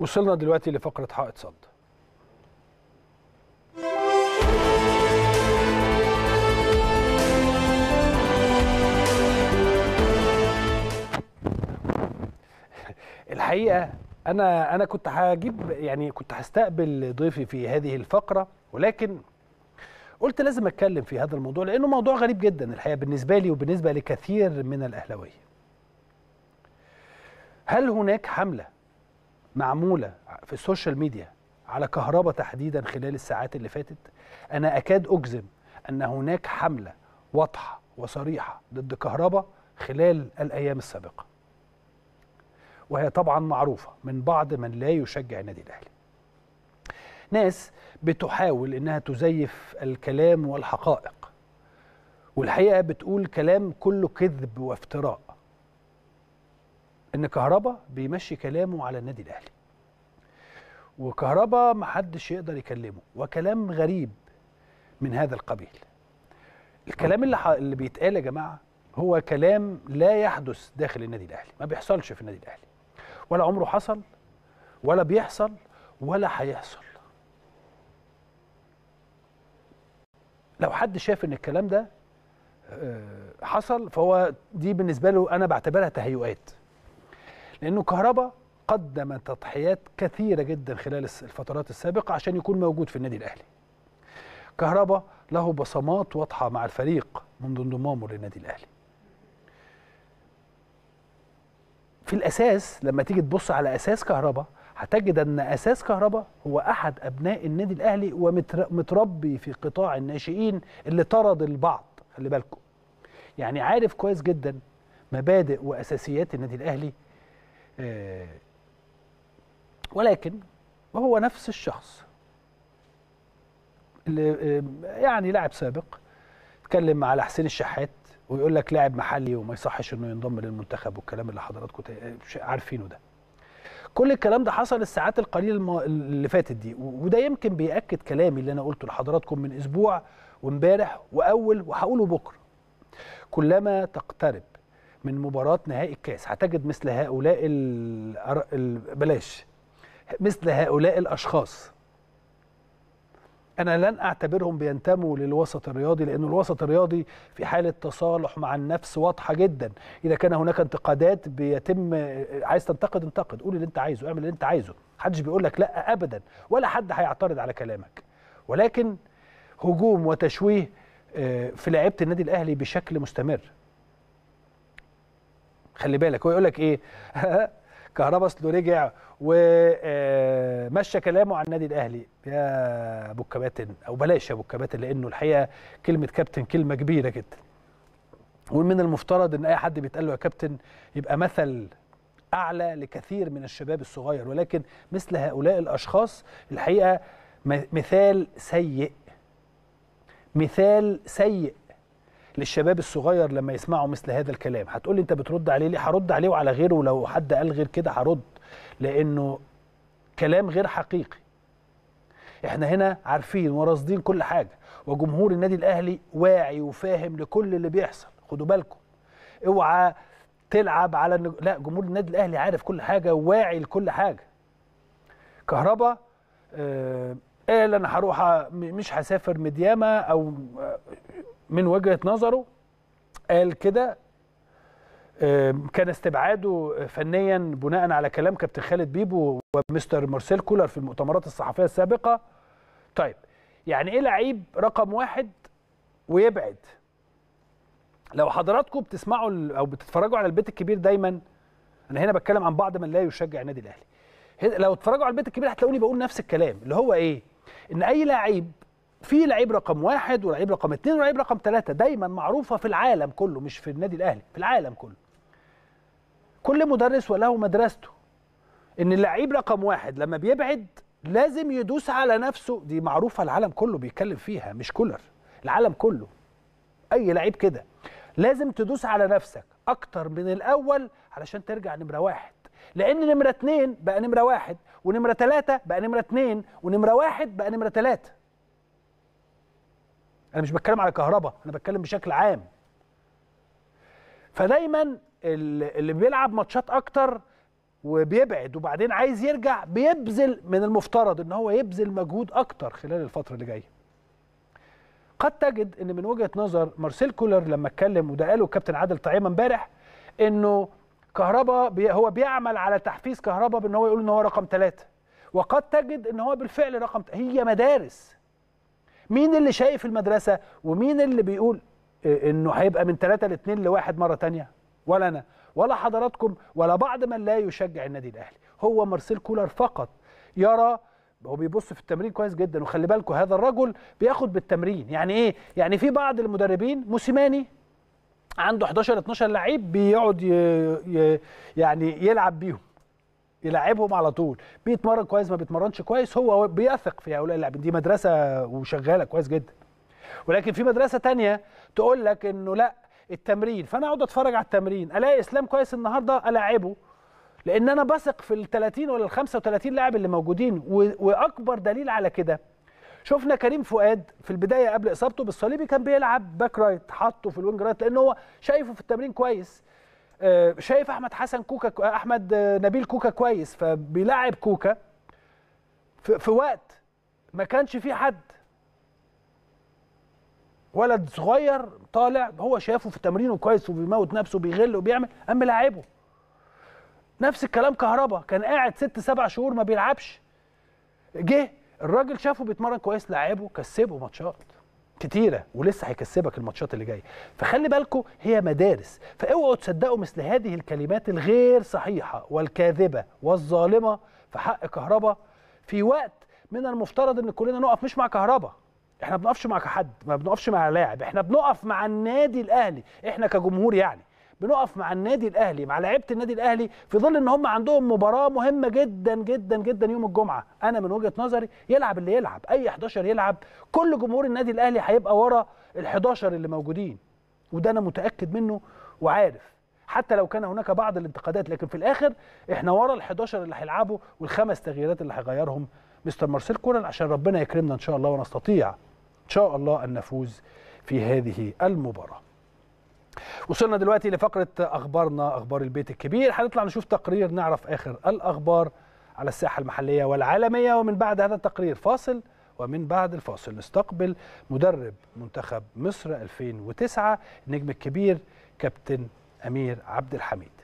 وصلنا دلوقتي لفقرة حائط صد الحقيقة أنا أنا كنت هجيب يعني كنت هستقبل ضيفي في هذه الفقرة ولكن قلت لازم أتكلم في هذا الموضوع لأنه موضوع غريب جدا الحقيقة بالنسبة لي وبالنسبة لكثير من الأهلاوية هل هناك حملة معموله في السوشيال ميديا على كهرباء تحديدا خلال الساعات اللي فاتت انا اكاد اجزم ان هناك حمله واضحه وصريحه ضد كهرباء خلال الايام السابقه وهي طبعا معروفه من بعض من لا يشجع النادي الاهلي ناس بتحاول انها تزيف الكلام والحقائق والحقيقه بتقول كلام كله كذب وافتراء ان كهربا بيمشي كلامه على النادي الاهلي وكهربا محدش يقدر يكلمه وكلام غريب من هذا القبيل الكلام اللي اللي بيتقال يا جماعه هو كلام لا يحدث داخل النادي الاهلي ما بيحصلش في النادي الاهلي ولا عمره حصل ولا بيحصل ولا هيحصل لو حد شاف ان الكلام ده آه، حصل فهو دي بالنسبه له انا بعتبرها تهيؤات لأنه كهربا قدم تضحيات كثيرة جدا خلال الفترات السابقة عشان يكون موجود في النادي الأهلي كهربا له بصمات واضحة مع الفريق منذ انضمامه للنادي الأهلي في الأساس لما تيجي تبص على أساس كهربا هتجد أن أساس كهربا هو أحد أبناء النادي الأهلي ومتربي في قطاع الناشئين اللي طرد البعض خلي بالكم يعني عارف كويس جدا مبادئ وأساسيات النادي الأهلي آه، ولكن وهو نفس الشخص اللي آه، يعني لاعب سابق اتكلم على حسين الشحات ويقول لك لاعب محلي وما يصحش انه ينضم للمنتخب والكلام اللي حضراتكم آه، عارفينه ده كل الكلام ده حصل الساعات القليله اللي فاتت دي وده يمكن بياكد كلامي اللي انا قلته لحضراتكم من اسبوع وامبارح واول وهقوله بكره كلما تقترب من مباراه نهائي الكاس هتجد مثل هؤلاء ال... بلاش مثل هؤلاء الاشخاص انا لن اعتبرهم بينتموا للوسط الرياضي لان الوسط الرياضي في حاله تصالح مع النفس واضحه جدا اذا كان هناك انتقادات بيتم عايز تنتقد انتقد قول اللي انت عايزه اعمل اللي انت عايزه محدش بيقول لك لا ابدا ولا حد هيعترض على كلامك ولكن هجوم وتشويه آه، في لعيبه النادي الاهلي بشكل مستمر خلي بالك هو يقول لك ايه كهربا اصله رجع ومشى آه، كلامه عن النادي الاهلي يا ابو الكباتن او بلاش يا ابو الكباتن لانه الحقيقه كلمه كابتن كلمه كبيره جدا ومن المفترض ان اي حد بيتقال له يا كابتن يبقى مثل اعلى لكثير من الشباب الصغير ولكن مثل هؤلاء الاشخاص الحقيقه مثال سيء مثال سيء للشباب الصغير لما يسمعوا مثل هذا الكلام هتقول لي انت بترد عليه ليه هرد عليه وعلى غيره ولو حد قال غير كده هرد لانه كلام غير حقيقي احنا هنا عارفين وراصدين كل حاجه وجمهور النادي الاهلي واعي وفاهم لكل اللي بيحصل خدوا بالكم اوعى تلعب على النج... لا جمهور النادي الاهلي عارف كل حاجه وواعي لكل حاجه كهربا آه قال انا هروح مش هسافر مدياما او من وجهه نظره قال كده كان استبعاده فنيا بناء على كلام كابتن خالد بيبو ومستر مارسيل كولر في المؤتمرات الصحفيه السابقه طيب يعني ايه لعيب رقم واحد ويبعد لو حضراتكم بتسمعوا او بتتفرجوا على البيت الكبير دايما انا هنا بتكلم عن بعض من لا يشجع النادي الاهلي لو اتفرجوا على البيت الكبير هتلاقوني بقول نفس الكلام اللي هو ايه ان اي لعيب في لعيب رقم واحد ولعيب رقم اثنين ولعيب رقم ثلاثة دايما معروفة في العالم كله مش في النادي الأهلي في العالم كله كل مدرس وله مدرسته إن اللعيب رقم واحد لما بيبعد لازم يدوس على نفسه دي معروفة العالم كله بيتكلم فيها مش كولر العالم كله أي لعيب كده لازم تدوس على نفسك أكتر من الأول علشان ترجع نمرة واحد لأن نمرة اتنين بقى نمرة واحد ونمرة تلاتة بقى نمرة اتنين ونمرة واحد بقى نمرة تلاتة انا مش بتكلم على كهرباء انا بتكلم بشكل عام فدايما اللي بيلعب ماتشات اكتر وبيبعد وبعدين عايز يرجع بيبذل من المفترض ان هو يبذل مجهود اكتر خلال الفتره اللي جايه قد تجد ان من وجهه نظر مارسيل كولر لما اتكلم وده قاله الكابتن عادل طعيمه امبارح انه كهربا بي هو بيعمل على تحفيز كهربا بان هو يقول ان هو رقم ثلاثة وقد تجد ان هو بالفعل رقم هي مدارس مين اللي شايف المدرسه ومين اللي بيقول آه، انه هيبقى من ثلاثة لاثنين لواحد مره ثانيه ولا انا ولا حضراتكم ولا بعض من لا يشجع النادي الاهلي هو مارسيل كولر فقط يرى هو بيبص في التمرين كويس جدا وخلي بالكم هذا الرجل بياخد بالتمرين يعني ايه يعني في بعض المدربين موسيماني عنده 11 12 لعيب بيقعد يعني يلعب بيهم يلعبهم على طول بيتمرن كويس ما بيتمرنش كويس هو بيثق في هؤلاء اللاعبين دي مدرسه وشغاله كويس جدا ولكن في مدرسه تانية تقول لك انه لا التمرين فانا اقعد اتفرج على التمرين الاقي اسلام كويس النهارده الاعبه لان انا بثق في ال 30 ولا ال 35 لاعب اللي موجودين واكبر دليل على كده شفنا كريم فؤاد في البدايه قبل اصابته بالصليبي كان بيلعب باك رايت حطه في الوينج رايت لان هو شايفه في التمرين كويس آه، شايف احمد حسن كوكا احمد آه، نبيل كوكا كويس فبيلعب كوكا في وقت ما كانش فيه حد ولد صغير طالع هو شافه في تمرينه كويس وبيموت نفسه وبيغل وبيعمل قام لاعبه نفس الكلام كهربا كان قاعد ست سبع شهور ما بيلعبش جه الراجل شافه بيتمرن كويس لعبه كسبه ماتشات كتيره ولسه هيكسبك الماتشات اللي جايه فخلي بالكم هي مدارس فاوعوا تصدقوا مثل هذه الكلمات الغير صحيحه والكاذبه والظالمه في حق كهربا في وقت من المفترض ان كلنا نقف مش مع كهربا احنا بنقفش مع حد ما بنقفش مع لاعب احنا بنقف مع النادي الاهلي احنا كجمهور يعني بنقف مع النادي الاهلي مع لعيبه النادي الاهلي في ظل ان هم عندهم مباراه مهمه جدا جدا جدا يوم الجمعه انا من وجهه نظري يلعب اللي يلعب اي 11 يلعب كل جمهور النادي الاهلي هيبقى ورا ال11 اللي موجودين وده انا متاكد منه وعارف حتى لو كان هناك بعض الانتقادات لكن في الاخر احنا ورا ال11 اللي هيلعبوا والخمس تغييرات اللي هيغيرهم مستر مارسيل كولر عشان ربنا يكرمنا ان شاء الله ونستطيع ان شاء الله ان نفوز في هذه المباراه وصلنا دلوقتي لفقرة أخبارنا أخبار البيت الكبير هنطلع نشوف تقرير نعرف آخر الأخبار على الساحة المحلية والعالمية ومن بعد هذا التقرير فاصل ومن بعد الفاصل نستقبل مدرب منتخب مصر 2009 النجم الكبير كابتن أمير عبد الحميد